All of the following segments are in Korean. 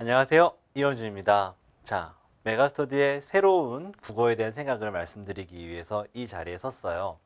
안녕하세요. 이현준입니다. 자, 메가스터디의 새로운 국어에 대한 생각을 말씀드리기 위해서 이 자리에 섰어요.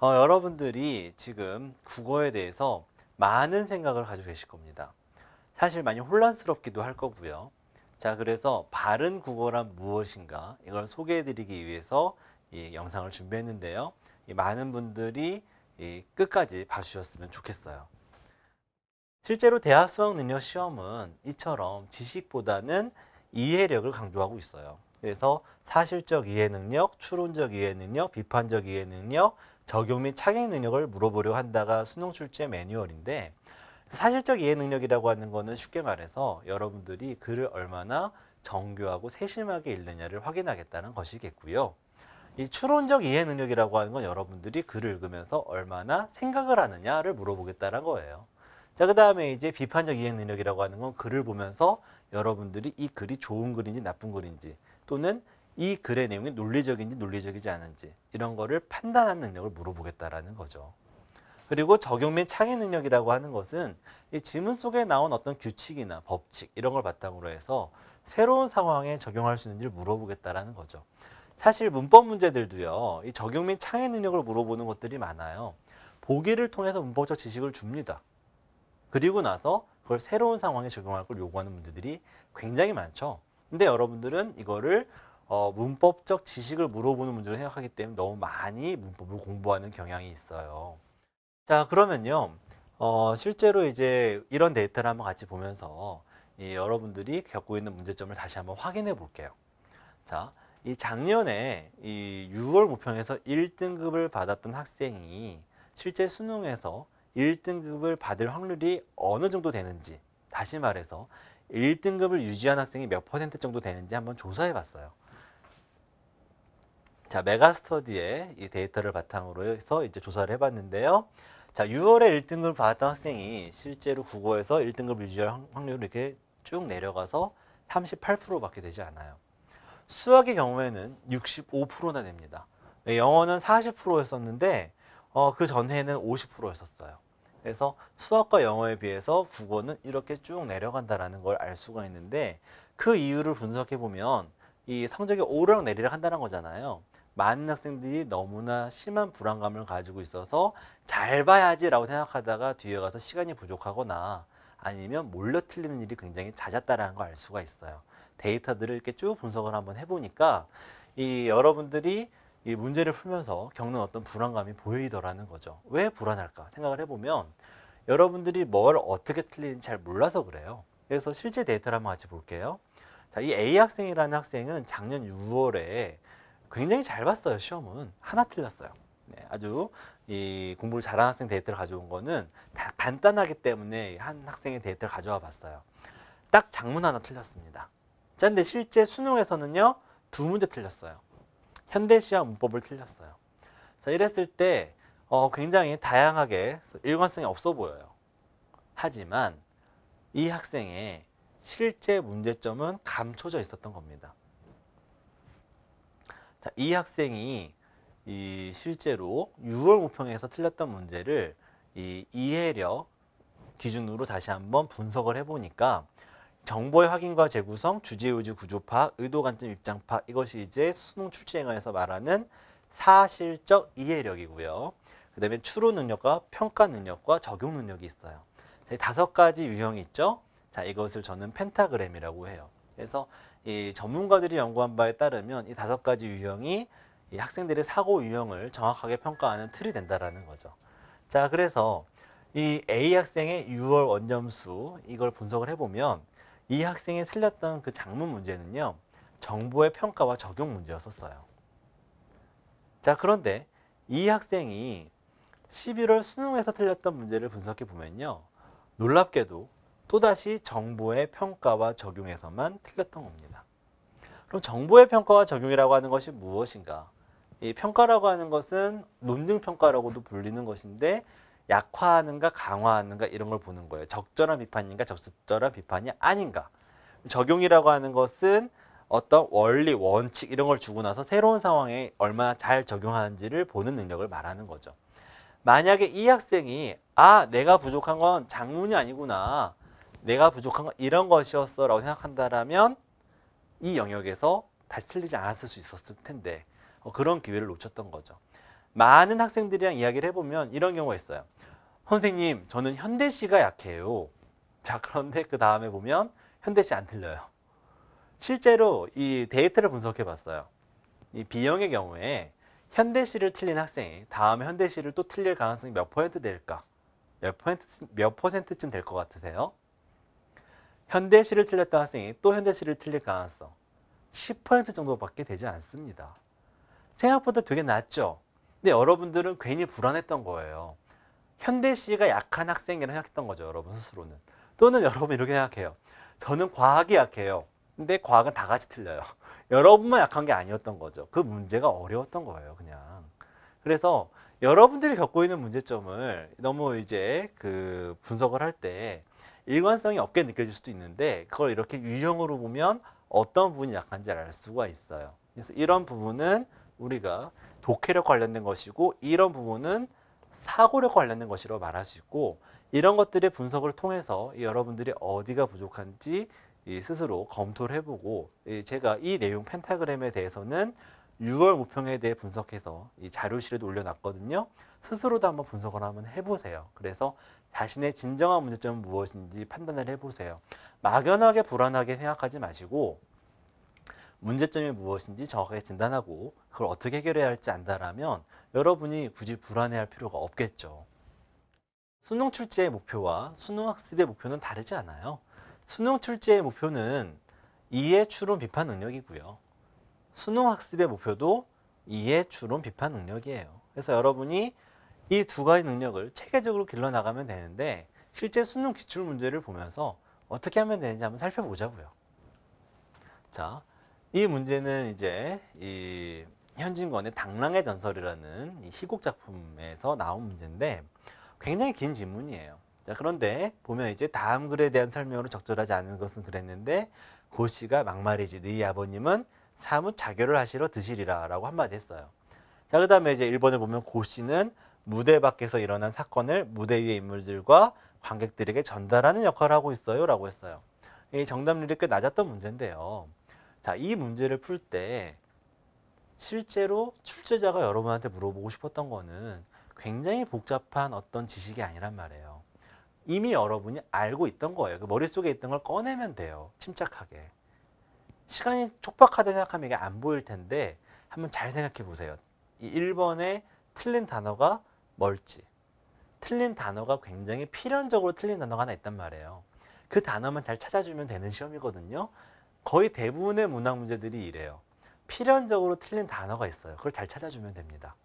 어, 여러분들이 지금 국어에 대해서 많은 생각을 가지고 계실 겁니다. 사실 많이 혼란스럽기도 할 거고요. 자, 그래서 바른 국어란 무엇인가 이걸 소개해 드리기 위해서 이 영상을 준비했는데요. 이 많은 분들이 이 끝까지 봐주셨으면 좋겠어요. 실제로 대학 수학 능력 시험은 이처럼 지식보다는 이해력을 강조하고 있어요. 그래서 사실적 이해 능력, 추론적 이해 능력, 비판적 이해 능력, 적용 및 착용 능력을 물어보려 한다가 수능 출제 매뉴얼인데 사실적 이해 능력이라고 하는 거는 쉽게 말해서 여러분들이 글을 얼마나 정교하고 세심하게 읽느냐를 확인하겠다는 것이겠고요. 이 추론적 이해 능력이라고 하는 건 여러분들이 글을 읽으면서 얼마나 생각을 하느냐를 물어보겠다는 거예요. 자, 그 다음에 이제 비판적 이해 능력이라고 하는 건 글을 보면서 여러분들이 이 글이 좋은 글인지 나쁜 글인지 또는 이 글의 내용이 논리적인지 논리적이지 않은지 이런 거를 판단하는 능력을 물어보겠다라는 거죠. 그리고 적용 및 창의 능력이라고 하는 것은 이 지문 속에 나온 어떤 규칙이나 법칙 이런 걸 바탕으로 해서 새로운 상황에 적용할 수 있는지를 물어보겠다라는 거죠. 사실 문법 문제들도요. 이 적용 및 창의 능력을 물어보는 것들이 많아요. 보기를 통해서 문법적 지식을 줍니다. 그리고 나서 그걸 새로운 상황에 적용할 걸 요구하는 문제들이 굉장히 많죠. 근데 여러분들은 이거를 어, 문법적 지식을 물어보는 문제로 생각하기 때문에 너무 많이 문법을 공부하는 경향이 있어요. 자 그러면요. 어, 실제로 이제 이런 데이터를 한번 같이 보면서 이 여러분들이 겪고 있는 문제점을 다시 한번 확인해 볼게요. 자, 이 작년에 이 6월 모평에서 1등급을 받았던 학생이 실제 수능에서 1등급을 받을 확률이 어느 정도 되는지 다시 말해서 1등급을 유지한 학생이 몇 퍼센트 정도 되는지 한번 조사해 봤어요. 자, 메가스터디의 이 데이터를 바탕으로 해서 이제 조사를 해 봤는데요. 자, 6월에 1등급을 받았던 학생이 실제로 국어에서 1등급 유지할 확률이 이렇게 쭉 내려가서 38%밖에 되지 않아요. 수학의 경우에는 65%나 됩니다. 네, 영어는 40%였었는데 어, 그 전에는 50%였었어요. 그래서 수학과 영어에 비해서 국어는 이렇게 쭉 내려간다라는 걸 알 수가 있는데 그 이유를 분석해 보면 이 성적이 오르락 내리락 한다는 거잖아요. 많은 학생들이 너무나 심한 불안감을 가지고 있어서 잘 봐야지라고 생각하다가 뒤에 가서 시간이 부족하거나 아니면 몰려 틀리는 일이 굉장히 잦았다라는 걸 알 수가 있어요. 데이터들을 이렇게 쭉 분석을 한번 해보니까 이 여러분들이 이 문제를 풀면서 겪는 어떤 불안감이 보이더라는 거죠. 왜 불안할까 생각을 해보면 여러분들이 뭘 어떻게 틀리는지 잘 몰라서 그래요. 그래서 실제 데이터를 한번 같이 볼게요. 자, 이 A 학생이라는 학생은 작년 6월에 굉장히 잘 봤어요, 시험은. 하나 틀렸어요. 네, 아주 이 공부를 잘하는 학생 데이터를 가져온 거는 다 간단하기 때문에 한 학생의 데이터를 가져와 봤어요. 딱 작문 하나 틀렸습니다. 자, 근데 실제 수능에서는요, 두 문제 틀렸어요. 현대시와 문법을 틀렸어요. 자, 이랬을 때 어, 굉장히 다양하게 일관성이 없어 보여요. 하지만 이 학생의 실제 문제점은 감춰져 있었던 겁니다. 자, 이 학생이 이 실제로 6월 모평에서 틀렸던 문제를 이 이해력 기준으로 다시 한번 분석을 해보니까 정보의 확인과 재구성, 주제 의지 구조파, 의도 관점 입장파 이것이 이제 수능 출제행에서 말하는 사실적 이해력이고요. 그 다음에 추론 능력과 평가 능력과 적용 능력이 있어요. 다섯 가지 유형이 있죠. 자, 이것을 저는 펜타그램이라고 해요. 그래서 이 전문가들이 연구한 바에 따르면 이 다섯 가지 유형이 이 학생들의 사고 유형을 정확하게 평가하는 틀이 된다라는 거죠. 자, 그래서 이 A 학생의 6월 원점수 이걸 분석을 해보면 이 학생이 틀렸던 그 작문 문제는요. 정보의 평가와 적용 문제였었어요. 자 그런데 이 학생이 11월 수능에서 틀렸던 문제를 분석해 보면요. 놀랍게도 또다시 정보의 평가와 적용에서만 틀렸던 겁니다. 그럼 정보의 평가와 적용이라고 하는 것이 무엇인가? 이 평가라고 하는 것은 논증 평가라고도 불리는 것인데 약화하는가 강화하는가 이런 걸 보는 거예요. 적절한 비판인가 적절한 비판이 아닌가. 적용이라고 하는 것은 어떤 원리, 원칙 이런 걸 주고 나서 새로운 상황에 얼마나 잘 적용하는지를 보는 능력을 말하는 거죠. 만약에 이 학생이 아 내가 부족한 건 장문이 아니구나 내가 부족한 건 이런 것이었어 라고 생각한다라면 이 영역에서 다시 틀리지 않았을 수 있었을 텐데 어, 그런 기회를 놓쳤던 거죠. 많은 학생들이랑 이야기를 해보면 이런 경우가 있어요. 선생님, 저는 현대시가 약해요. 자, 그런데 그 다음에 보면 현대시 안 틀려요. 실제로 이 데이터를 분석해 봤어요. 이 B형의 경우에 현대시를 틀린 학생이 다음에 현대시를 또 틀릴 가능성이 몇 퍼센트 될까? 몇 퍼센트, 몇 퍼센트쯤 될 것 같으세요? 현대시를 틀렸던 학생이 또 현대시를 틀릴 가능성 10% 정도밖에 되지 않습니다. 생각보다 되게 낮죠? 근데 여러분들은 괜히 불안했던 거예요. 현대시가 약한 학생이라 생각했던 거죠. 여러분 스스로는. 또는 여러분 이렇게 생각해요. 저는 과학이 약해요. 근데 과학은 다 같이 틀려요. 여러분만 약한 게 아니었던 거죠. 그 문제가 어려웠던 거예요. 그냥. 그래서 여러분들이 겪고 있는 문제점을 너무 이제 그 분석을 할 때 일관성이 없게 느껴질 수도 있는데 그걸 이렇게 유형으로 보면 어떤 부분이 약한지를 알 수가 있어요. 그래서 이런 부분은 우리가 독해력 관련된 것이고 이런 부분은 사고력 관련된 것이라고 말할 수 있고 이런 것들의 분석을 통해서 여러분들이 어디가 부족한지 스스로 검토를 해보고 제가 이 내용 펜타그램에 대해서는 6월 모평에 대해 분석해서 이 자료실에도 올려놨거든요. 스스로도 한번 분석을 한번 해보세요. 그래서 자신의 진정한 문제점은 무엇인지 판단을 해보세요. 막연하게 불안하게 생각하지 마시고 문제점이 무엇인지 정확하게 진단하고 그걸 어떻게 해결해야 할지 안다라면 여러분이 굳이 불안해할 필요가 없겠죠. 수능 출제의 목표와 수능 학습의 목표는 다르지 않아요. 수능 출제의 목표는 이해, 추론, 비판 능력이고요. 수능 학습의 목표도 이해, 추론, 비판 능력이에요. 그래서 여러분이 이 두 가지 능력을 체계적으로 길러나가면 되는데 실제 수능 기출 문제를 보면서 어떻게 하면 되는지 한번 살펴보자고요. 자, 이 문제는 이제 이 현진권의 당랑의 전설이라는 이 시곡 작품에서 나온 문제인데 굉장히 긴 지문이에요. 자, 그런데 보면 이제 다음 글에 대한 설명으로 적절하지 않은 것은 그랬는데 고 씨가 막말이지 너희 아버님은 사뭇 자결을 하시러 드시리라 라고 한마디 했어요. 자, 그 다음에 이제 1번을 보면 고 씨는 무대 밖에서 일어난 사건을 무대 위의 인물들과 관객들에게 전달하는 역할을 하고 있어요 라고 했어요. 이 정답률이 꽤 낮았던 문제인데요. 자, 이 문제를 풀때 실제로 출제자가 여러분한테 물어보고 싶었던 거는 굉장히 복잡한 어떤 지식이 아니란 말이에요. 이미 여러분이 알고 있던 거예요. 그 머릿속에 있던 걸 꺼내면 돼요. 침착하게. 시간이 촉박하다 생각하면 이게 안 보일 텐데 한번 잘 생각해 보세요. 이 1번에 틀린 단어가 뭘지. 틀린 단어가 굉장히 필연적으로 틀린 단어가 하나 있단 말이에요. 그 단어만 잘 찾아주면 되는 시험이거든요. 거의 대부분의 문학 문제들이 이래요. 필연적으로 틀린 단어가 있어요. 그걸 잘 찾아주면 됩니다.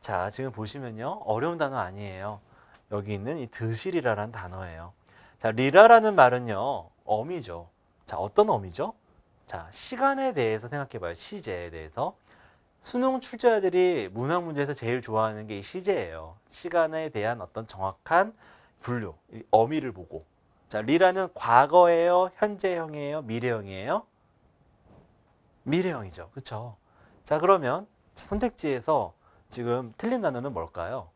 자, 지금 보시면요. 어려운 단어 아니에요. 여기 있는 이 드실이라는 단어예요. 자, 리라라는 말은요. 어미죠. 자, 어떤 어미죠? 자, 시간에 대해서 생각해봐요. 시제에 대해서. 수능 출제자들이 문학 문제에서 제일 좋아하는 게 이 시제예요. 시간에 대한 어떤 정확한 분류, 이 어미를 보고. 자, 리라는 과거예요, 현재형이에요, 미래형이에요. 미래형이죠. 그렇죠? 자, 그러면 선택지에서 지금 틀린 단어는 뭘까요?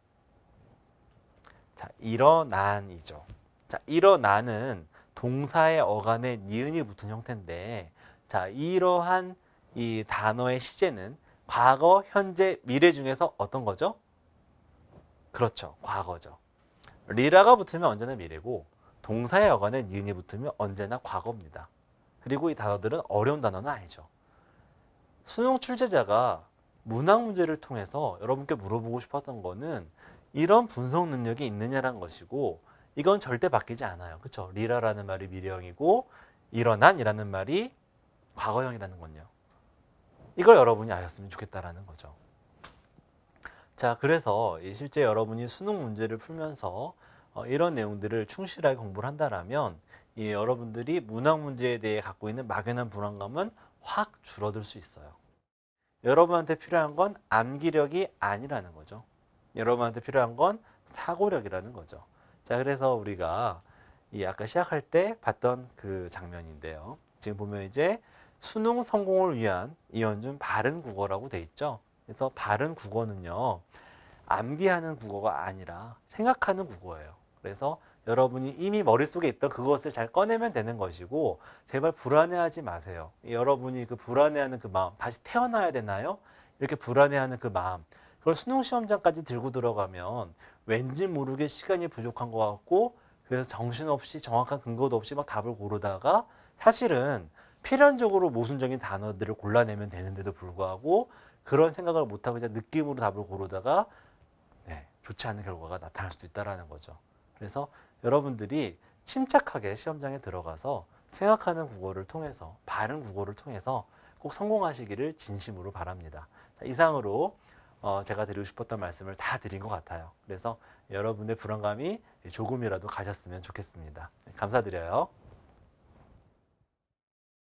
자, 일어난이죠. 자, 일어나는 동사의 어간에 니은이 붙은 형태인데 자, 이러한 이 단어의 시제는 과거, 현재, 미래 중에서 어떤 거죠? 그렇죠. 과거죠. 리라가 붙으면 언제나 미래고 동사의 어간에 니은이 붙으면 언제나 과거입니다. 그리고 이 단어들은 어려운 단어는 아니죠. 수능 출제자가 문학 문제를 통해서 여러분께 물어보고 싶었던 거는 이런 분석 능력이 있느냐라는 것이고 이건 절대 바뀌지 않아요. 그렇죠? 리라라는 말이 미래형이고 일어난이라는 말이 과거형이라는 건요. 이걸 여러분이 아셨으면 좋겠다라는 거죠. 자, 그래서 실제 여러분이 수능 문제를 풀면서 어, 이런 내용들을 충실하게 공부를 한다라면 여러분들이 문학 문제에 대해 갖고 있는 막연한 불안감은 확 줄어들 수 있어요. 여러분한테 필요한 건 암기력이 아니라는 거죠. 여러분한테 필요한 건 사고력이라는 거죠. 자, 그래서 우리가 이 아까 시작할 때 봤던 그 장면인데요. 지금 보면 이제 수능 성공을 위한 이현준 바른 국어라고 돼 있죠. 그래서 바른 국어는요. 암기하는 국어가 아니라 생각하는 국어예요. 그래서 여러분이 이미 머릿속에 있던 그것을 잘 꺼내면 되는 것이고 제발 불안해하지 마세요. 여러분이 그 불안해하는 그 마음 다시 태어나야 되나요? 이렇게 불안해하는 그 마음 그걸 수능 시험장까지 들고 들어가면 왠지 모르게 시간이 부족한 것 같고 그래서 정신없이 정확한 근거도 없이 막 답을 고르다가 사실은 필연적으로 모순적인 단어들을 골라내면 되는데도 불구하고 그런 생각을 못하고 그냥 느낌으로 답을 고르다가 네, 좋지 않은 결과가 나타날 수도 있다라는 거죠. 그래서 여러분들이 침착하게 시험장에 들어가서 생각하는 국어를 통해서 바른 국어를 통해서 꼭 성공하시기를 진심으로 바랍니다. 자, 이상으로 어, 제가 드리고 싶었던 말씀을 다 드린 것 같아요. 그래서 여러분의 불안감이 조금이라도 가셨으면 좋겠습니다. 네, 감사드려요.